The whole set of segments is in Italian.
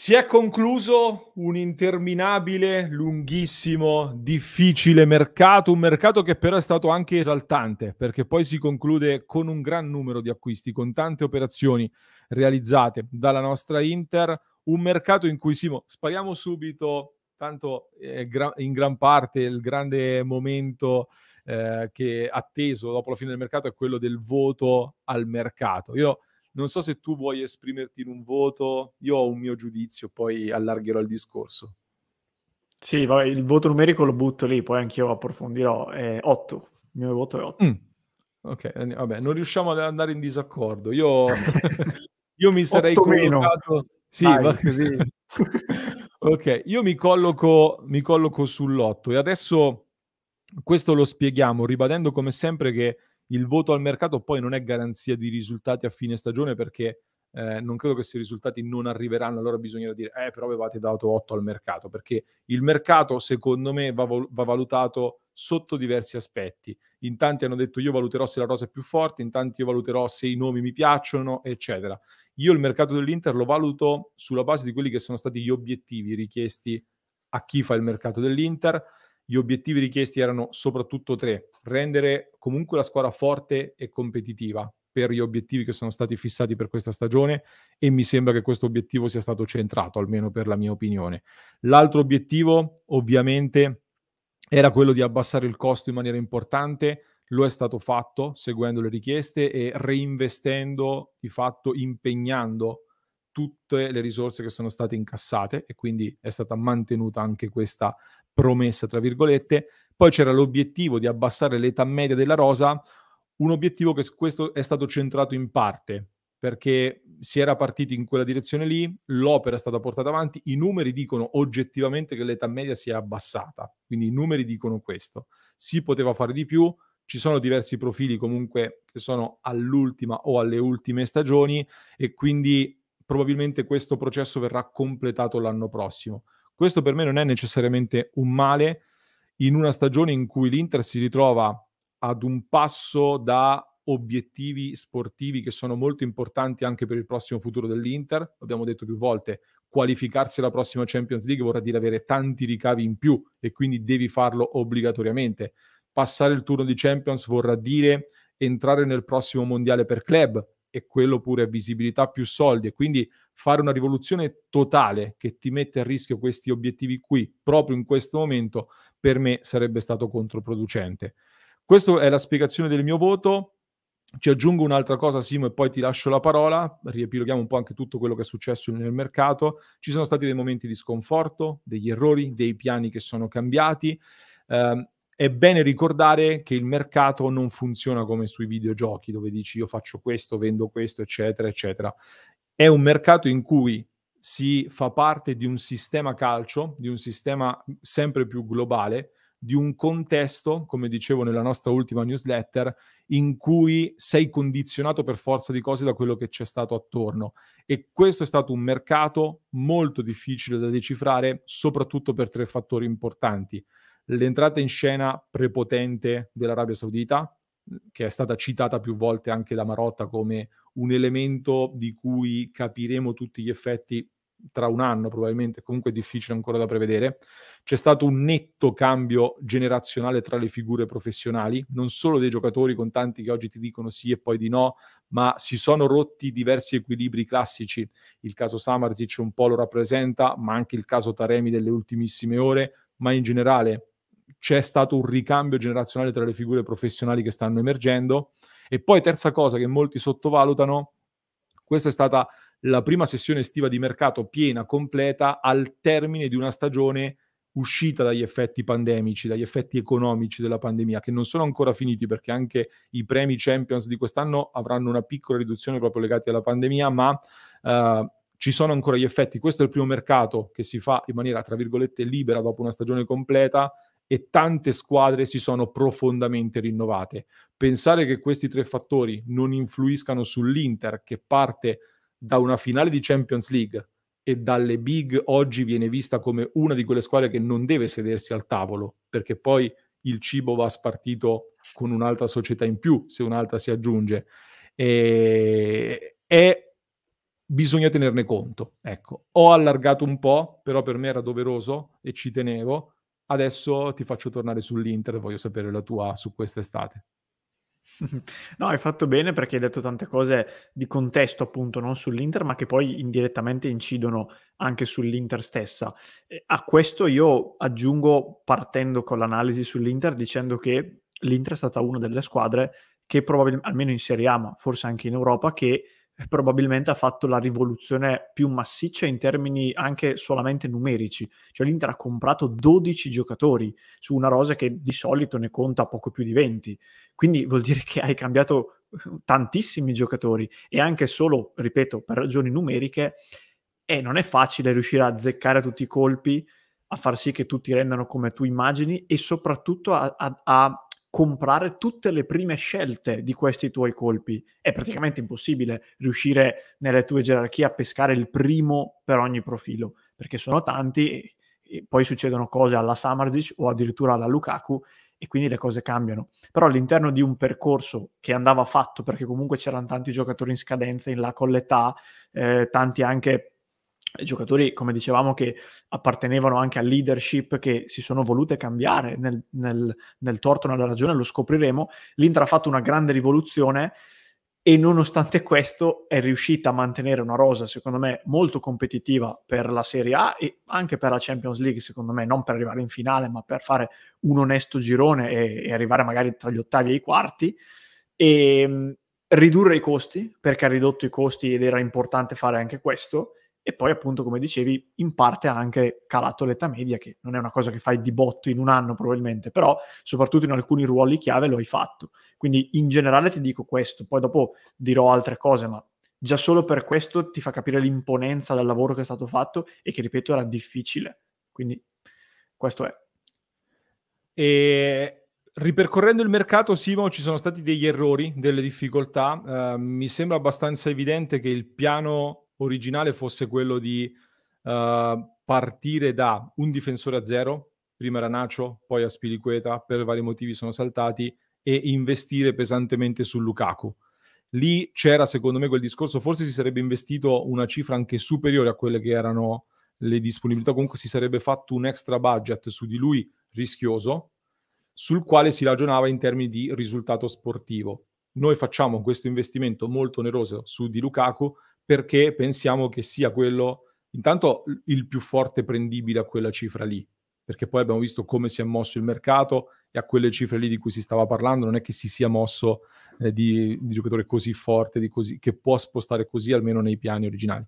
Si è concluso un interminabile, lunghissimo, difficile mercato, un mercato che però è stato anche esaltante, perché poi si conclude con un gran numero di acquisti, con tante operazioni realizzate dalla nostra Inter, un mercato in cui Simo, spariamo subito, tanto eh, in gran parte il grande momento eh, che atteso dopo la fine del mercato è quello del voto al mercato. Io non so se tu vuoi esprimerti in un voto, io ho un mio giudizio, poi allargherò il discorso. Sì, vabbè, il voto numerico lo butto lì, poi anch'io approfondirò. È 8, il mio voto è 8. Mm. Ok, vabbè, non riusciamo ad andare in disaccordo. Io, io mi sarei collocato... Sì, va così. ok, io mi colloco, mi colloco sull'8 e adesso questo lo spieghiamo ribadendo come sempre che il voto al mercato poi non è garanzia di risultati a fine stagione perché eh, non credo che se i risultati non arriveranno allora bisognerà dire eh però avevate dato 8 al mercato perché il mercato secondo me va, va valutato sotto diversi aspetti in tanti hanno detto io valuterò se la rosa è più forte in tanti io valuterò se i nomi mi piacciono eccetera io il mercato dell'Inter lo valuto sulla base di quelli che sono stati gli obiettivi richiesti a chi fa il mercato dell'Inter gli obiettivi richiesti erano soprattutto tre, rendere comunque la squadra forte e competitiva per gli obiettivi che sono stati fissati per questa stagione e mi sembra che questo obiettivo sia stato centrato, almeno per la mia opinione. L'altro obiettivo ovviamente era quello di abbassare il costo in maniera importante, lo è stato fatto seguendo le richieste e reinvestendo, di fatto impegnando tutte le risorse che sono state incassate e quindi è stata mantenuta anche questa promessa, tra virgolette. Poi c'era l'obiettivo di abbassare l'età media della rosa, un obiettivo che questo è stato centrato in parte, perché si era partiti in quella direzione lì, l'opera è stata portata avanti, i numeri dicono oggettivamente che l'età media si è abbassata, quindi i numeri dicono questo. Si poteva fare di più, ci sono diversi profili comunque che sono all'ultima o alle ultime stagioni e quindi probabilmente questo processo verrà completato l'anno prossimo. Questo per me non è necessariamente un male in una stagione in cui l'Inter si ritrova ad un passo da obiettivi sportivi che sono molto importanti anche per il prossimo futuro dell'Inter. L'abbiamo detto più volte, qualificarsi alla prossima Champions League vorrà dire avere tanti ricavi in più e quindi devi farlo obbligatoriamente. Passare il turno di Champions vorrà dire entrare nel prossimo mondiale per club e quello pure a visibilità più soldi e quindi fare una rivoluzione totale che ti mette a rischio questi obiettivi qui proprio in questo momento per me sarebbe stato controproducente. Questa è la spiegazione del mio voto. Ci aggiungo un'altra cosa, Simo, e poi ti lascio la parola. Riepiloghiamo un po' anche tutto quello che è successo nel mercato. Ci sono stati dei momenti di sconforto, degli errori, dei piani che sono cambiati. Eh, è bene ricordare che il mercato non funziona come sui videogiochi, dove dici io faccio questo, vendo questo, eccetera, eccetera. È un mercato in cui si fa parte di un sistema calcio, di un sistema sempre più globale, di un contesto, come dicevo nella nostra ultima newsletter, in cui sei condizionato per forza di cose da quello che c'è stato attorno. E questo è stato un mercato molto difficile da decifrare, soprattutto per tre fattori importanti l'entrata in scena prepotente dell'Arabia Saudita, che è stata citata più volte anche da Marotta come un elemento di cui capiremo tutti gli effetti tra un anno probabilmente, comunque è difficile ancora da prevedere. C'è stato un netto cambio generazionale tra le figure professionali, non solo dei giocatori con tanti che oggi ti dicono sì e poi di no, ma si sono rotti diversi equilibri classici. Il caso Samarzic un po' lo rappresenta, ma anche il caso Taremi delle ultimissime ore, ma in generale c'è stato un ricambio generazionale tra le figure professionali che stanno emergendo. E poi terza cosa che molti sottovalutano, questa è stata la prima sessione estiva di mercato piena, completa, al termine di una stagione uscita dagli effetti pandemici, dagli effetti economici della pandemia, che non sono ancora finiti perché anche i premi Champions di quest'anno avranno una piccola riduzione proprio legati alla pandemia, ma eh, ci sono ancora gli effetti. Questo è il primo mercato che si fa in maniera, tra virgolette, libera dopo una stagione completa e tante squadre si sono profondamente rinnovate. Pensare che questi tre fattori non influiscano sull'Inter che parte da una finale di Champions League e dalle big oggi viene vista come una di quelle squadre che non deve sedersi al tavolo perché poi il cibo va spartito con un'altra società in più se un'altra si aggiunge. E... È bisogna tenerne conto. Ecco, ho allargato un po', però per me era doveroso e ci tenevo adesso ti faccio tornare sull'Inter, voglio sapere la tua su quest'estate. No, hai fatto bene perché hai detto tante cose di contesto, appunto, non sull'Inter, ma che poi indirettamente incidono anche sull'Inter stessa. A questo io aggiungo, partendo con l'analisi sull'Inter, dicendo che l'Inter è stata una delle squadre che probabilmente, almeno in Serie A, ma forse anche in Europa, che probabilmente ha fatto la rivoluzione più massiccia in termini anche solamente numerici. Cioè l'Inter ha comprato 12 giocatori su una rosa che di solito ne conta poco più di 20. Quindi vuol dire che hai cambiato tantissimi giocatori e anche solo, ripeto, per ragioni numeriche, eh, non è facile riuscire a azzeccare tutti i colpi, a far sì che tutti rendano come tu immagini e soprattutto a, a, a comprare tutte le prime scelte di questi tuoi colpi. È praticamente impossibile riuscire nelle tue gerarchie a pescare il primo per ogni profilo, perché sono tanti e poi succedono cose alla Samarzic o addirittura alla Lukaku e quindi le cose cambiano. Però all'interno di un percorso che andava fatto perché comunque c'erano tanti giocatori in scadenza in là con l'età, eh, tanti anche giocatori, come dicevamo, che appartenevano anche al leadership che si sono volute cambiare nel, nel, nel torto, nella ragione, lo scopriremo. L'Inter ha fatto una grande rivoluzione e nonostante questo è riuscita a mantenere una rosa, secondo me, molto competitiva per la Serie A e anche per la Champions League, secondo me, non per arrivare in finale, ma per fare un onesto girone e, e arrivare magari tra gli ottavi e i quarti. E, ehm, ridurre i costi, perché ha ridotto i costi ed era importante fare anche questo, e poi appunto come dicevi in parte ha anche calato l'età media che non è una cosa che fai di botto in un anno probabilmente però soprattutto in alcuni ruoli chiave lo hai fatto quindi in generale ti dico questo poi dopo dirò altre cose ma già solo per questo ti fa capire l'imponenza del lavoro che è stato fatto e che ripeto era difficile quindi questo è e Ripercorrendo il mercato, Simo, ci sono stati degli errori, delle difficoltà. Uh, mi sembra abbastanza evidente che il piano originale fosse quello di uh, partire da un difensore a zero, prima era Nacio, poi a Spiriqueta, per vari motivi sono saltati, e investire pesantemente su Lukaku. Lì c'era secondo me quel discorso, forse si sarebbe investito una cifra anche superiore a quelle che erano le disponibilità, comunque si sarebbe fatto un extra budget su di lui rischioso, sul quale si ragionava in termini di risultato sportivo. Noi facciamo questo investimento molto oneroso su di Lukaku perché pensiamo che sia quello intanto il più forte prendibile a quella cifra lì, perché poi abbiamo visto come si è mosso il mercato e a quelle cifre lì di cui si stava parlando non è che si sia mosso eh, di, di, giocatore così forte, così, che può spostare così almeno nei piani originali.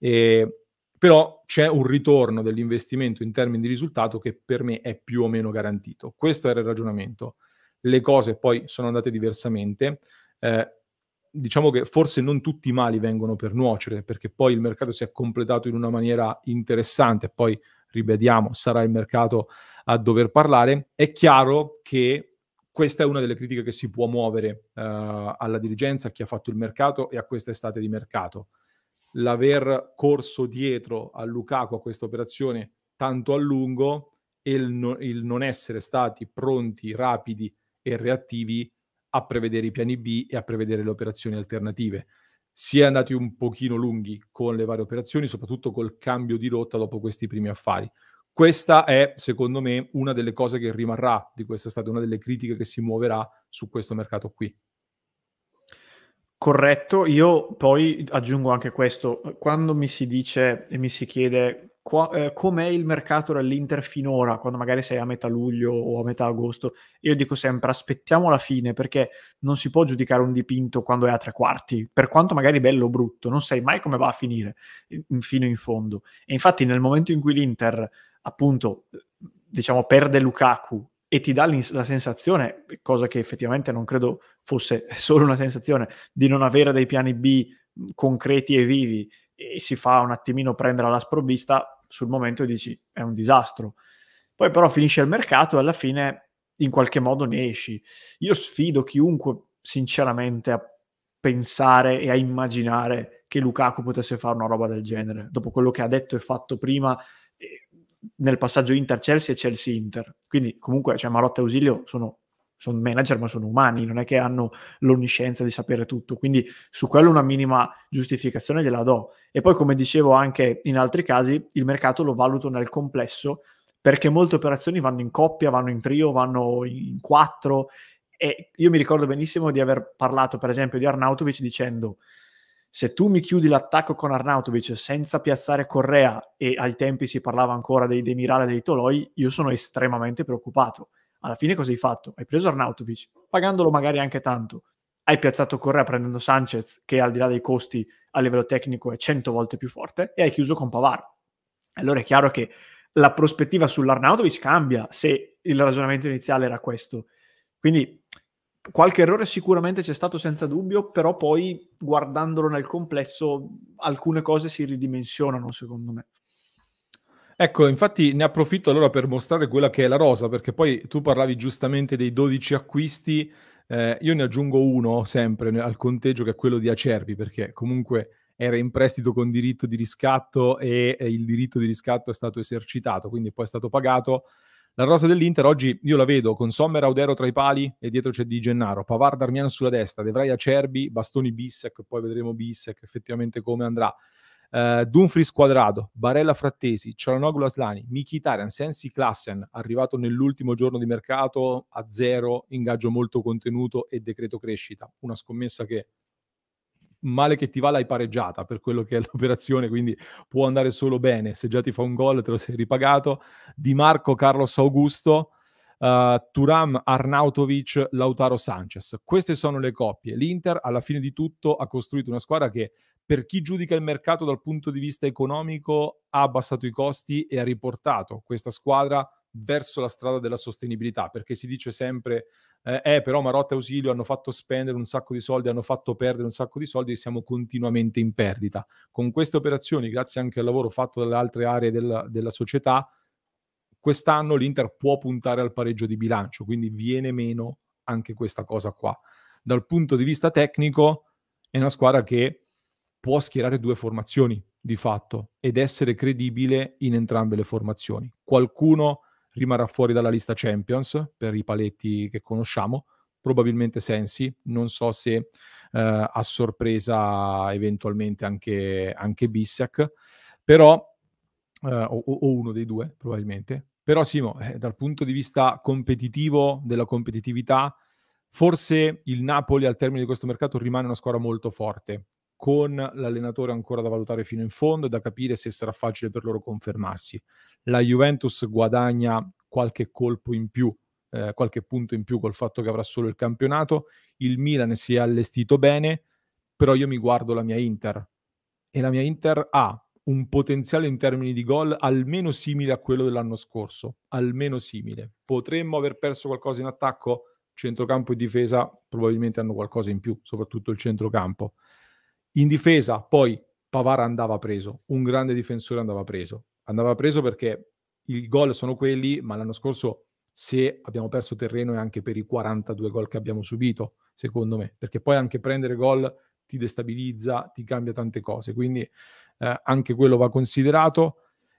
E, però c'è un ritorno dell'investimento in termini di risultato che per me è più o meno garantito. Questo era il ragionamento. Le cose poi sono andate diversamente. Eh, diciamo che forse non tutti i mali vengono per nuocere, perché poi il mercato si è completato in una maniera interessante, poi ribadiamo, sarà il mercato a dover parlare, è chiaro che questa è una delle critiche che si può muovere eh, alla dirigenza, a chi ha fatto il mercato e a questa estate di mercato. L'aver corso dietro a Lukaku a questa operazione tanto a lungo e il, no, il non essere stati pronti, rapidi e reattivi a prevedere i piani B e a prevedere le operazioni alternative. Si è andati un pochino lunghi con le varie operazioni, soprattutto col cambio di rotta dopo questi primi affari. Questa è, secondo me, una delle cose che rimarrà di questa estate, una delle critiche che si muoverà su questo mercato qui. Corretto, io poi aggiungo anche questo, quando mi si dice e mi si chiede Qua, eh, com'è il mercato dell'Inter finora, quando magari sei a metà luglio o a metà agosto, io dico sempre aspettiamo la fine perché non si può giudicare un dipinto quando è a tre quarti, per quanto magari bello o brutto, non sai mai come va a finire in, fino in fondo. E infatti nel momento in cui l'Inter appunto diciamo perde Lukaku e ti dà la sensazione, cosa che effettivamente non credo fosse solo una sensazione, di non avere dei piani B concreti e vivi e si fa un attimino prendere alla sprovvista, sul momento dici è un disastro. Poi però finisce il mercato e alla fine in qualche modo ne esci. Io sfido chiunque sinceramente a pensare e a immaginare che Lukaku potesse fare una roba del genere, dopo quello che ha detto e fatto prima eh, nel passaggio Inter-Chelsea e Chelsea-Inter. Quindi comunque cioè, Marotta e Ausilio sono sono manager ma sono umani, non è che hanno l'onniscienza di sapere tutto, quindi su quello una minima giustificazione gliela do. E poi come dicevo anche in altri casi, il mercato lo valuto nel complesso perché molte operazioni vanno in coppia, vanno in trio, vanno in quattro e io mi ricordo benissimo di aver parlato per esempio di Arnautovic dicendo se tu mi chiudi l'attacco con Arnautovic senza piazzare Correa e ai tempi si parlava ancora dei Demirale e dei Toloi, io sono estremamente preoccupato alla fine cosa hai fatto? Hai preso Arnautovic, pagandolo magari anche tanto, hai piazzato Correa prendendo Sanchez, che al di là dei costi a livello tecnico è 100 volte più forte, e hai chiuso con Pavar. Allora è chiaro che la prospettiva sull'Arnautovic cambia se il ragionamento iniziale era questo. Quindi qualche errore sicuramente c'è stato senza dubbio, però poi guardandolo nel complesso alcune cose si ridimensionano secondo me. Ecco, infatti ne approfitto allora per mostrare quella che è la rosa, perché poi tu parlavi giustamente dei 12 acquisti, eh, io ne aggiungo uno sempre al conteggio che è quello di Acerbi, perché comunque era in prestito con diritto di riscatto e, il diritto di riscatto è stato esercitato, quindi poi è stato pagato. La rosa dell'Inter oggi io la vedo con Sommer Audero tra i pali e dietro c'è Di Gennaro, Pavard Darmian sulla destra, Devrai Acerbi, Bastoni Bissec, poi vedremo Bissec effettivamente come andrà eh, Dumfries Quadrado, Barella Frattesi, Cialanoglu Aslani, Mkhitaryan, Sensi Klassen, arrivato nell'ultimo giorno di mercato a zero, ingaggio molto contenuto e decreto crescita. Una scommessa che male che ti va l'hai pareggiata per quello che è l'operazione, quindi può andare solo bene. Se già ti fa un gol te lo sei ripagato. Di Marco, Carlos Augusto, uh, eh, Turam, Arnautovic, Lautaro Sanchez. Queste sono le coppie. L'Inter alla fine di tutto ha costruito una squadra che per chi giudica il mercato dal punto di vista economico, ha abbassato i costi e ha riportato questa squadra verso la strada della sostenibilità, perché si dice sempre, eh, eh, però Marotta e Ausilio hanno fatto spendere un sacco di soldi, hanno fatto perdere un sacco di soldi e siamo continuamente in perdita. Con queste operazioni, grazie anche al lavoro fatto dalle altre aree della, della società, quest'anno l'Inter può puntare al pareggio di bilancio, quindi viene meno anche questa cosa qua. Dal punto di vista tecnico è una squadra che può schierare due formazioni di fatto ed essere credibile in entrambe le formazioni. Qualcuno rimarrà fuori dalla lista Champions per i paletti che conosciamo, probabilmente Sensi, non so se eh, a sorpresa eventualmente anche, anche Bissec, però, eh, o, o, uno dei due probabilmente. Però Simo, eh, dal punto di vista competitivo, della competitività, forse il Napoli al termine di questo mercato rimane una squadra molto forte con l'allenatore ancora da valutare fino in fondo e da capire se sarà facile per loro confermarsi. La Juventus guadagna qualche colpo in più, eh, qualche punto in più col fatto che avrà solo il campionato, il Milan si è allestito bene, però io mi guardo la mia Inter e la mia Inter ha un potenziale in termini di gol almeno simile a quello dell'anno scorso, almeno simile. Potremmo aver perso qualcosa in attacco, centrocampo e difesa probabilmente hanno qualcosa in più, soprattutto il centrocampo. In difesa, poi Pavara andava preso, un grande difensore andava preso. Andava preso perché i gol sono quelli, ma l'anno scorso se abbiamo perso terreno è anche per i 42 gol che abbiamo subito, secondo me, perché poi anche prendere gol ti destabilizza, ti cambia tante cose, quindi eh, anche quello va considerato.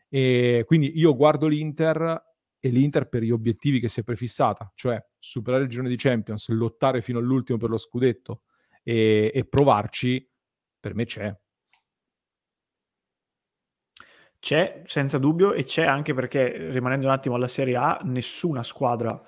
E quindi io guardo l'Inter e l'Inter per gli obiettivi che si è prefissata, cioè superare il girone di Champions, lottare fino all'ultimo per lo scudetto e, e provarci per me c'è. C'è senza dubbio e c'è anche perché, rimanendo un attimo alla Serie A, nessuna squadra,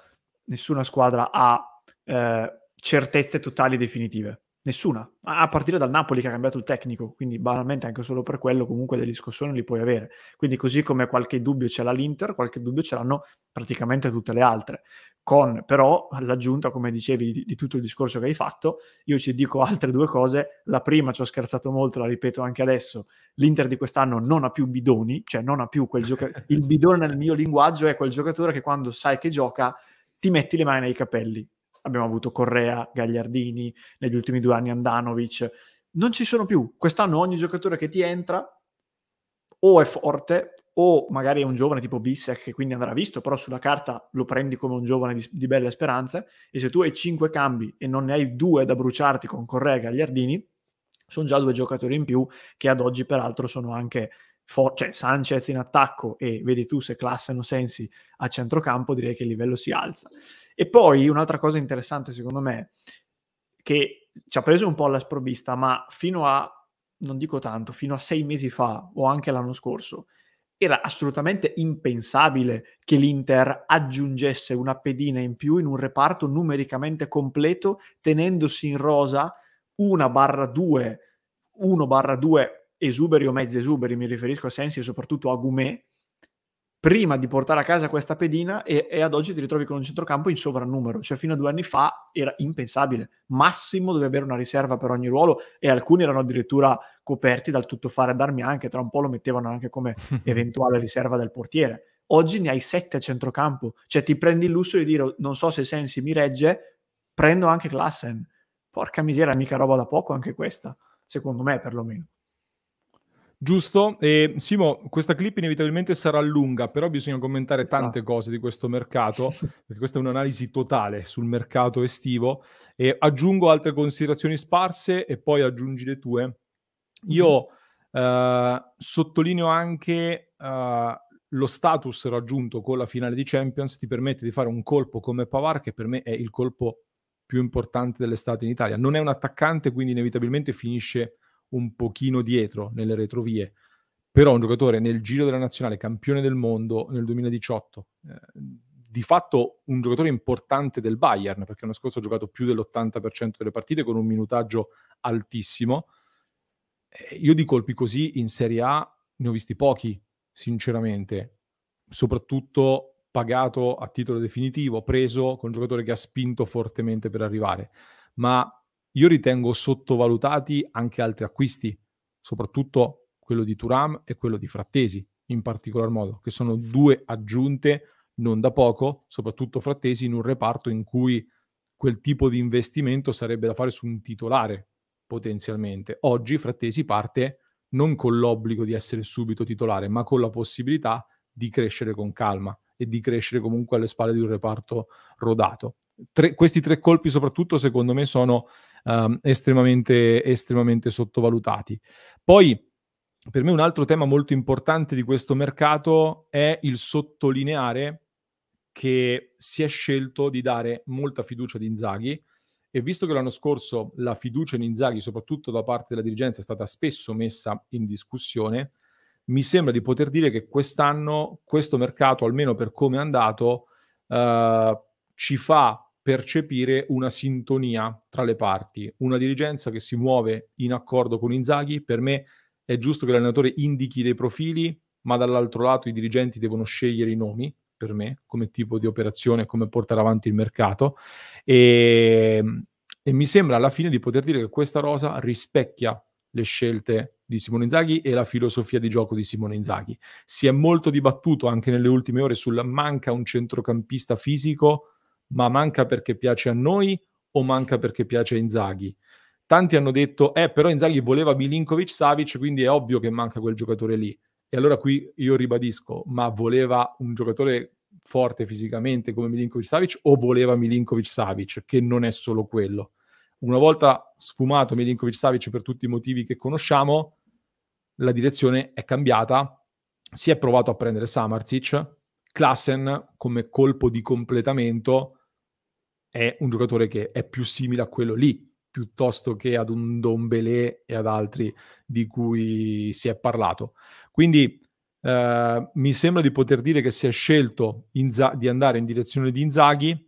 nessuna squadra ha eh, certezze totali definitive. Nessuna, a partire dal Napoli che ha cambiato il tecnico, quindi banalmente anche solo per quello comunque degli scossoni li puoi avere. Quindi così come qualche dubbio ce l'ha l'Inter, qualche dubbio ce l'hanno praticamente tutte le altre. Con però l'aggiunta, come dicevi, di, di tutto il discorso che hai fatto, io ci dico altre due cose. La prima ci ho scherzato molto, la ripeto anche adesso, l'Inter di quest'anno non ha più bidoni, cioè non ha più quel giocatore. il bidone nel mio linguaggio è quel giocatore che quando sai che gioca ti metti le mani nei capelli abbiamo avuto Correa, Gagliardini, negli ultimi due anni Andanovic, non ci sono più. Quest'anno ogni giocatore che ti entra o è forte o magari è un giovane tipo Bissek che quindi andrà visto, però sulla carta lo prendi come un giovane di, di belle speranze e se tu hai cinque cambi e non ne hai due da bruciarti con Correa e Gagliardini, sono già due giocatori in più che ad oggi peraltro sono anche For- cioè Sanchez in attacco e vedi tu se classano Sensi a centrocampo, direi che il livello si alza. E poi un'altra cosa interessante secondo me, che ci ha preso un po' alla sprovvista, ma fino a, non dico tanto, fino a sei mesi fa o anche l'anno scorso, era assolutamente impensabile che l'Inter aggiungesse una pedina in più in un reparto numericamente completo, tenendosi in rosa una barra 2, uno barra 2 esuberi o mezzi esuberi, mi riferisco a Sensi e soprattutto a Gumé, prima di portare a casa questa pedina e, e, ad oggi ti ritrovi con un centrocampo in sovrannumero, cioè fino a due anni fa era impensabile, Massimo doveva avere una riserva per ogni ruolo e alcuni erano addirittura coperti dal tutto fare ad armi anche, tra un po' lo mettevano anche come eventuale riserva del portiere. Oggi ne hai sette a centrocampo, cioè ti prendi il lusso di dire non so se Sensi mi regge, prendo anche Klassen. Porca miseria, mica roba da poco anche questa, secondo me perlomeno. Giusto, e Simo, questa clip inevitabilmente sarà lunga, però bisogna commentare esatto. tante cose di questo mercato, perché questa è un'analisi totale sul mercato estivo e aggiungo altre considerazioni sparse e poi aggiungi le tue. Io mhm. eh, sottolineo anche eh, lo status raggiunto con la finale di Champions, ti permette di fare un colpo come Pavar, che per me è il colpo più importante dell'estate in Italia. Non è un attaccante, quindi inevitabilmente finisce un pochino dietro nelle retrovie, però un giocatore nel giro della nazionale, campione del mondo nel 2018, eh, di fatto un giocatore importante del Bayern, perché l'anno scorso ha giocato più dell'80% delle partite con un minutaggio altissimo. Eh, io di colpi così in Serie A ne ho visti pochi, sinceramente, soprattutto pagato a titolo definitivo, preso con un giocatore che ha spinto fortemente per arrivare. Ma io ritengo sottovalutati anche altri acquisti, soprattutto quello di Turam e quello di Frattesi in particolar modo, che sono due aggiunte non da poco, soprattutto Frattesi in un reparto in cui quel tipo di investimento sarebbe da fare su un titolare potenzialmente. Oggi Frattesi parte non con l'obbligo di essere subito titolare, ma con la possibilità di crescere con calma e di crescere comunque alle spalle di un reparto rodato. Tre, questi tre colpi soprattutto secondo me sono um, estremamente, estremamente sottovalutati. Poi, per me un altro tema molto importante di questo mercato è il sottolineare che si è scelto di dare molta fiducia ad Inzaghi e visto che l'anno scorso la fiducia in Inzaghi, soprattutto da parte della dirigenza, è stata spesso messa in discussione, mi sembra di poter dire che quest'anno questo mercato, almeno per come è andato, eh, ci fa percepire una sintonia tra le parti, una dirigenza che si muove in accordo con Inzaghi, per me è giusto che l'allenatore indichi dei profili, ma dall'altro lato i dirigenti devono scegliere i nomi, per me, come tipo di operazione, come portare avanti il mercato e, ehm, e mi sembra alla fine di poter dire che questa rosa rispecchia le scelte di Simone Inzaghi e la filosofia di gioco di Simone Inzaghi. Si è molto dibattuto anche nelle ultime ore sul manca un centrocampista fisico ma manca perché piace a noi o manca perché piace a Inzaghi? Tanti hanno detto, eh però Inzaghi voleva Milinkovic Savic, quindi è ovvio che manca quel giocatore lì. E allora qui io ribadisco, ma voleva un giocatore forte fisicamente come Milinkovic Savic o voleva Milinkovic Savic, che non è solo quello. Una volta sfumato Milinkovic Savic per tutti i motivi che conosciamo, la direzione è cambiata, si è provato a prendere Samarzic, Klassen come colpo di completamento, è un giocatore che è più simile a quello lì piuttosto che ad un Dombelé e ad altri di cui si è parlato. Quindi eh, mi sembra di poter dire che si è scelto Inza- di andare in direzione di Inzaghi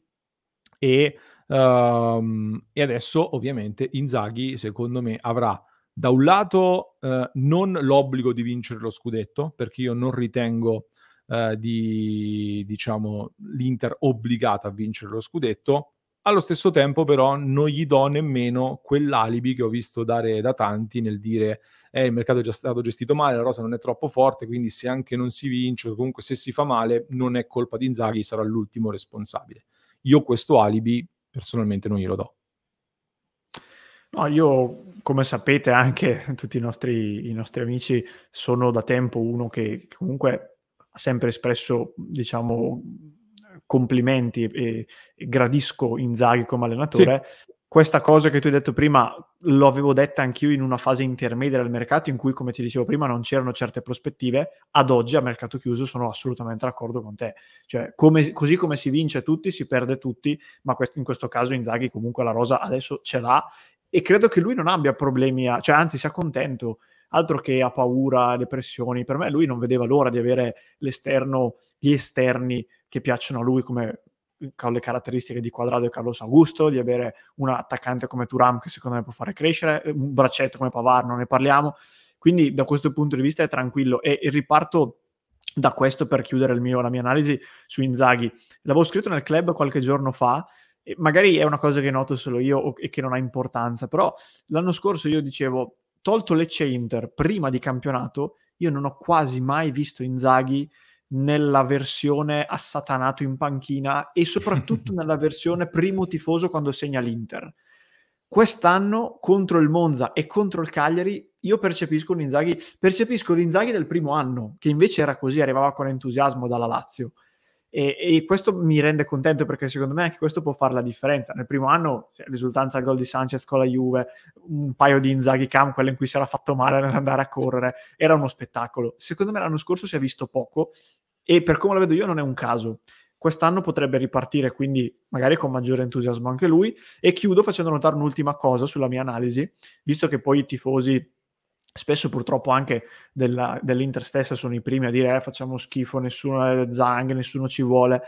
e, ehm, e, adesso ovviamente Inzaghi secondo me avrà da un lato eh, non l'obbligo di vincere lo scudetto perché io non ritengo eh, di diciamo l'Inter obbligata a vincere lo scudetto allo stesso tempo, però, non gli do nemmeno quell'alibi che ho visto dare da tanti nel dire eh, il mercato è già stato gestito male, la rosa non è troppo forte, quindi se anche non si vince, o comunque se si fa male, non è colpa di Inzaghi, sarà l'ultimo responsabile. Io questo alibi personalmente non glielo do. No, io come sapete anche tutti i nostri, i nostri, amici sono da tempo uno che comunque ha sempre espresso, diciamo, complimenti e, e gradisco Inzaghi come allenatore. Sì. Questa cosa che tu hai detto prima l'avevo detta anch'io in una fase intermedia del mercato in cui, come ti dicevo prima, non c'erano certe prospettive. Ad oggi, a mercato chiuso, sono assolutamente d'accordo con te. Cioè, come, così come si vince tutti, si perde tutti, ma quest- in questo caso Inzaghi comunque la rosa adesso ce l'ha e credo che lui non abbia problemi, a, cioè anzi sia contento altro che ha paura, le pressioni. Per me lui non vedeva l'ora di avere l'esterno, gli esterni che piacciono a lui come con le caratteristiche di Quadrado e Carlos Augusto, di avere un attaccante come Turam che secondo me può fare crescere, un braccetto come Pavar, non ne parliamo. Quindi da questo punto di vista è tranquillo e, e riparto da questo per chiudere mio, la mia analisi su Inzaghi. L'avevo scritto nel club qualche giorno fa, e magari è una cosa che noto solo io e che non ha importanza, però l'anno scorso io dicevo, tolto Lecce Inter prima di campionato, io non ho quasi mai visto Inzaghi nella versione assatanato in panchina e soprattutto nella versione primo tifoso quando segna l'Inter. Quest'anno contro il Monza e contro il Cagliari io percepisco l'Inzaghi, percepisco l'Inzaghi del primo anno, che invece era così, arrivava con entusiasmo dalla Lazio. E, e, questo mi rende contento perché secondo me anche questo può fare la differenza. Nel primo anno, cioè, risultanza al gol di Sanchez con la Juve, un paio di Inzaghi Cam, quello in cui si era fatto male nell'andare a correre, era uno spettacolo. Secondo me l'anno scorso si è visto poco e per come lo vedo io non è un caso. Quest'anno potrebbe ripartire quindi magari con maggiore entusiasmo anche lui. E chiudo facendo notare un'ultima cosa sulla mia analisi, visto che poi i tifosi spesso purtroppo anche della, dell'Inter stessa sono i primi a dire eh, facciamo schifo, nessuno è Zang, nessuno ci vuole.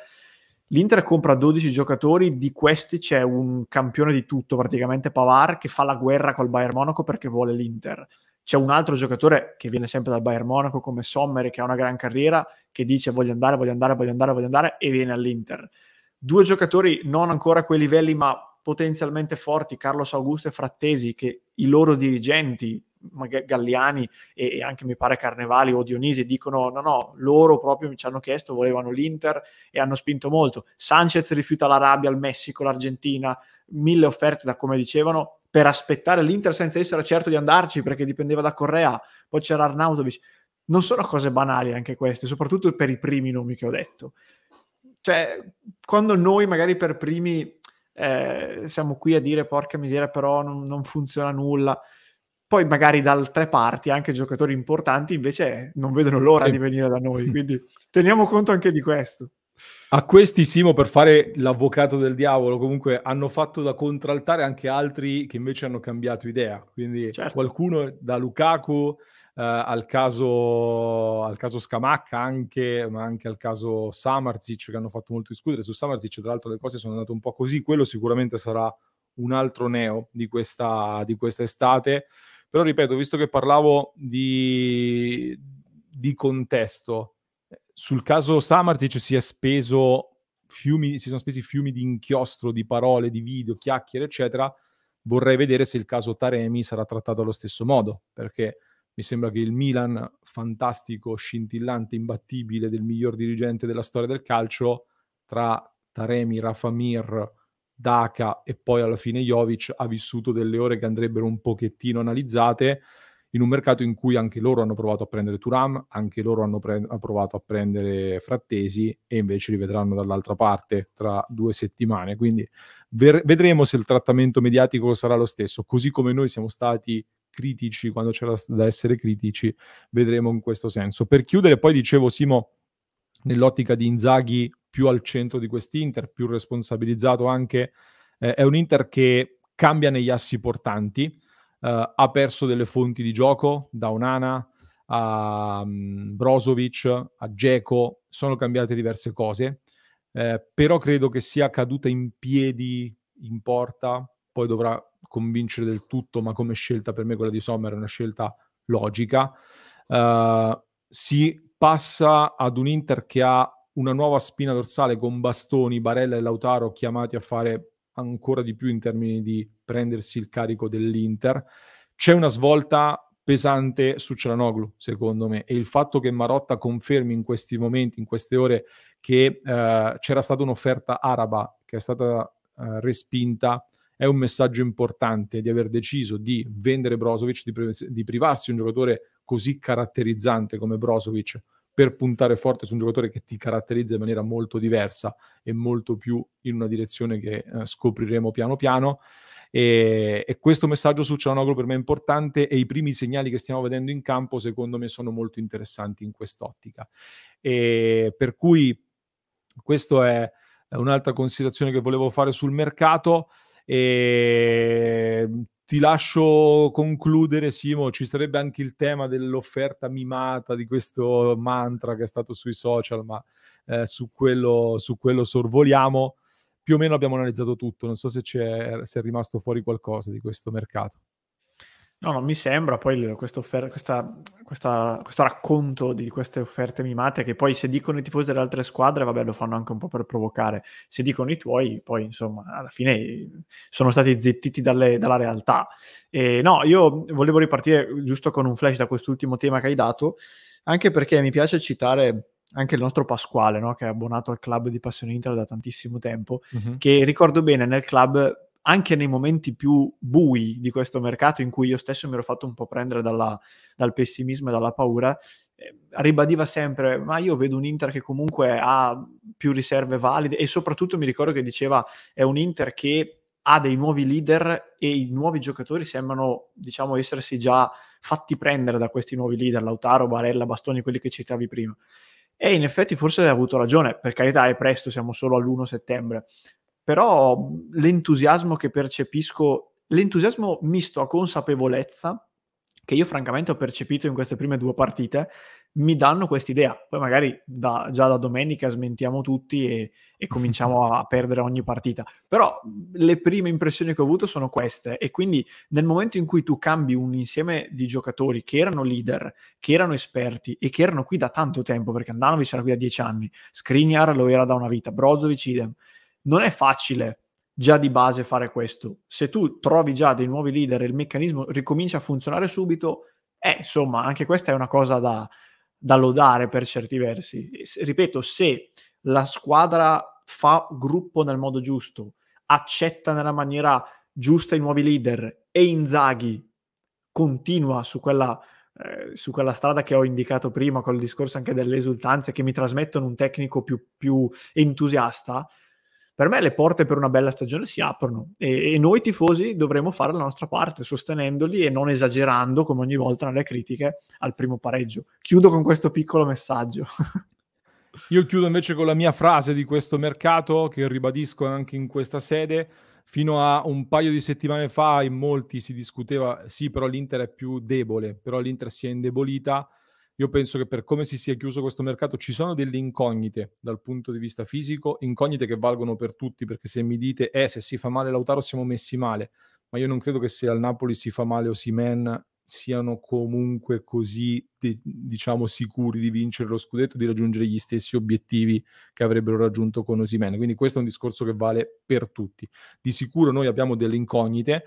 L'Inter compra 12 giocatori, di questi c'è un campione di tutto, praticamente Pavar, che fa la guerra col Bayern Monaco perché vuole l'Inter. C'è un altro giocatore che viene sempre dal Bayern Monaco come Sommer, che ha una gran carriera, che dice voglio andare, voglio andare, voglio andare, voglio andare e viene all'Inter. Due giocatori non ancora a quei livelli, ma potenzialmente forti, Carlos Augusto e Frattesi, che i loro dirigenti, Galliani e, anche mi pare Carnevali o Dionisi, dicono no, no, loro proprio ci hanno chiesto, volevano l'Inter e hanno spinto molto. Sanchez rifiuta l'Arabia, il Messico, l'Argentina, mille offerte da come dicevano, per aspettare l'Inter senza essere certo di andarci perché dipendeva da Correa, poi c'era Arnautovic. Non sono cose banali anche queste, soprattutto per i primi nomi che ho detto. Cioè, quando noi magari per primi eh, siamo qui a dire porca miseria però non, non funziona nulla poi magari da altre parti anche giocatori importanti invece non vedono l'ora sì. di venire da noi, quindi teniamo conto anche di questo. A questi Simo per fare l'avvocato del diavolo, comunque hanno fatto da contraltare anche altri che invece hanno cambiato idea, quindi certo. qualcuno da Lukaku eh, al, caso, al caso Scamacca, anche, ma anche al caso Samarzic, che hanno fatto molto discutere. Su Samarzic, tra l'altro, le cose sono andate un po' così. Quello sicuramente sarà un altro neo di questa, di questa estate. Però, ripeto, visto che parlavo di, di contesto, sul caso Samarzic si è speso Fiumi, si sono spesi fiumi di inchiostro, di parole, di video, chiacchiere, eccetera. Vorrei vedere se il caso Taremi sarà trattato allo stesso modo, perché mi sembra che il Milan, fantastico, scintillante, imbattibile, del miglior dirigente della storia del calcio, tra Taremi, Rafa Mir, Daka e poi alla fine Jovic, ha vissuto delle ore che andrebbero un pochettino analizzate in un mercato in cui anche loro hanno provato a prendere Turam, anche loro hanno pre- provato a prendere Frattesi e invece li vedranno dall'altra parte tra due settimane. Quindi ver- vedremo se il trattamento mediatico sarà lo stesso, così come noi siamo stati critici quando c'era da essere critici, vedremo in questo senso. Per chiudere, poi dicevo Simo, nell'ottica di Inzaghi più al centro di quest'Inter, più responsabilizzato anche, eh, è un Inter che cambia negli assi portanti, eh, ha perso delle fonti di gioco da Onana a um, mm, Brozovic, a Geco, sono cambiate diverse cose, eh, però credo che sia caduta in piedi in porta, poi dovrà convincere del tutto, ma come scelta per me quella di Sommer è una scelta logica. Uh, si passa ad un Inter che ha una nuova spina dorsale con Bastoni, Barella e Lautaro chiamati a fare ancora di più in termini di prendersi il carico dell'Inter. C'è una svolta pesante su Celanoglu, secondo me, e il fatto che Marotta confermi in questi momenti, in queste ore, che eh, c'era stata un'offerta araba che è stata eh, respinta, è un messaggio importante di aver deciso di vendere Brozovic, di, pre- di privarsi un giocatore così caratterizzante come Brozovic per puntare forte su un giocatore che ti caratterizza in maniera molto diversa e molto più in una direzione che eh, scopriremo piano piano. E, e, questo messaggio su Cianoglu per me è importante e i primi segnali che stiamo vedendo in campo secondo me sono molto interessanti in quest'ottica. E per cui questa è un'altra considerazione che volevo fare sul mercato. E ehm, ti lascio concludere, Simo. Ci sarebbe anche il tema dell'offerta mimata di questo mantra che è stato sui social, ma eh, su, quello, su, quello, sorvoliamo. Più o meno abbiamo analizzato tutto. Non so se, c'è, se è rimasto fuori qualcosa di questo mercato. No, non mi sembra, poi questo, offer- questa, questa, questo racconto di queste offerte mimate che poi se dicono i tifosi delle altre squadre, vabbè, lo fanno anche un po' per provocare, se dicono i tuoi, poi insomma, alla fine eh, sono stati zittiti dalle, dalla realtà. E, no, io volevo ripartire giusto con un flash da quest'ultimo tema che hai dato, anche perché mi piace citare anche il nostro Pasquale, no? che è abbonato al club di Passione Inter da tantissimo tempo, mm-hmm. che ricordo bene nel club anche nei momenti più bui di questo mercato, in cui io stesso mi ero fatto un po' prendere dalla, dal pessimismo e dalla paura, eh, ribadiva sempre, ma io vedo un Inter che comunque ha più riserve valide e soprattutto mi ricordo che diceva è un Inter che ha dei nuovi leader e i nuovi giocatori sembrano, diciamo, essersi già fatti prendere da questi nuovi leader, Lautaro, Barella, Bastoni, quelli che citavi prima. E in effetti forse hai avuto ragione, per carità è presto, siamo solo all'1 settembre, però mhmm, l'entusiasmo che percepisco, l'entusiasmo misto a consapevolezza, che io francamente ho percepito in queste prime due partite, mi danno quest'idea. Poi magari da, già da domenica smentiamo tutti e, e cominciamo a perdere ogni partita. Però mhmm, le prime impressioni che ho avuto sono queste e quindi nel momento in cui tu cambi un insieme di giocatori che erano leader, che erano esperti e che erano qui da tanto tempo, perché Andanovic era qui da dieci anni, Skriniar lo era da una vita, Brozovic idem, non è facile già di base fare questo. Se tu trovi già dei nuovi leader e il meccanismo ricomincia a funzionare subito, eh, insomma, anche questa è una cosa da, da lodare per certi versi. Se, ripeto, se la squadra fa gruppo nel modo giusto, accetta nella maniera giusta i nuovi leader e Inzaghi continua su quella, eh, su quella strada che ho indicato prima, col discorso anche delle esultanze che mi trasmettono un tecnico più, più entusiasta, per me le porte per una bella stagione si aprono e, e noi tifosi dovremo fare la nostra parte sostenendoli e non esagerando come ogni volta nelle critiche al primo pareggio. Chiudo con questo piccolo messaggio. Io chiudo invece con la mia frase di questo mercato che ribadisco anche in questa sede. Fino a un paio di settimane fa in molti si discuteva, sì, però l'Inter è più debole, però l'Inter si è indebolita. Io penso che per come si sia chiuso questo mercato ci sono delle incognite dal punto di vista fisico, incognite che valgono per tutti, perché se mi dite, eh, se si fa male Lautaro siamo messi male, ma io non credo che se al Napoli si fa male Osimen siano comunque così, diciamo, sicuri di vincere lo scudetto di raggiungere gli stessi obiettivi che avrebbero raggiunto con Osimen. Quindi questo è un discorso che vale per tutti. Di sicuro noi abbiamo delle incognite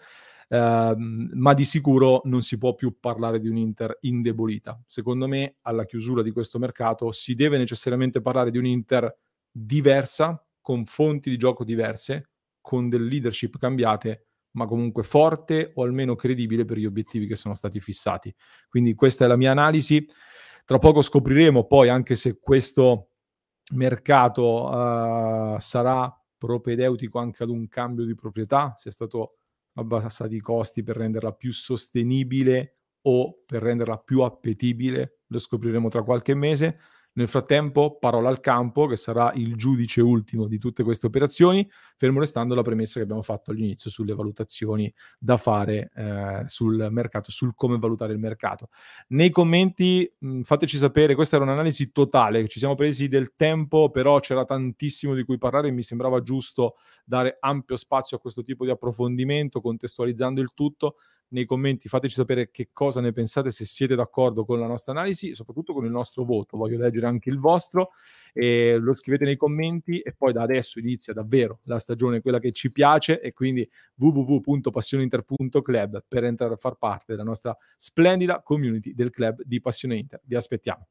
Ehm, ma di sicuro non si può più parlare di un'Inter indebolita. Secondo me, alla chiusura di questo mercato si deve necessariamente parlare di un'Inter diversa, con fonti di gioco diverse, con del leadership cambiate, ma comunque forte o almeno credibile per gli obiettivi che sono stati fissati. Quindi questa è la mia analisi. Tra poco scopriremo poi anche se questo mercato uh, sarà propedeutico anche ad un cambio di proprietà, se è stato abbassati i costi per renderla più sostenibile o per renderla più appetibile, lo scopriremo tra qualche mese. Nel frattempo, parola al campo, che sarà il giudice ultimo di tutte queste operazioni fermo restando la premessa che abbiamo fatto all'inizio sulle valutazioni da fare eh, sul mercato, sul come valutare il mercato. Nei commenti mh, mm, fateci sapere, questa era un'analisi totale, ci siamo presi del tempo, però c'era tantissimo di cui parlare e mi sembrava giusto dare ampio spazio a questo tipo di approfondimento, contestualizzando il tutto nei commenti fateci sapere che cosa ne pensate, se siete d'accordo con la nostra analisi, soprattutto con il nostro voto. Voglio leggere anche il vostro, E lo scrivete nei commenti e poi da adesso inizia davvero la stagione stagione, quella che ci piace e quindi www.passioneinter.club per entrare a far parte della nostra splendida community del club di Passione Inter. Vi aspettiamo.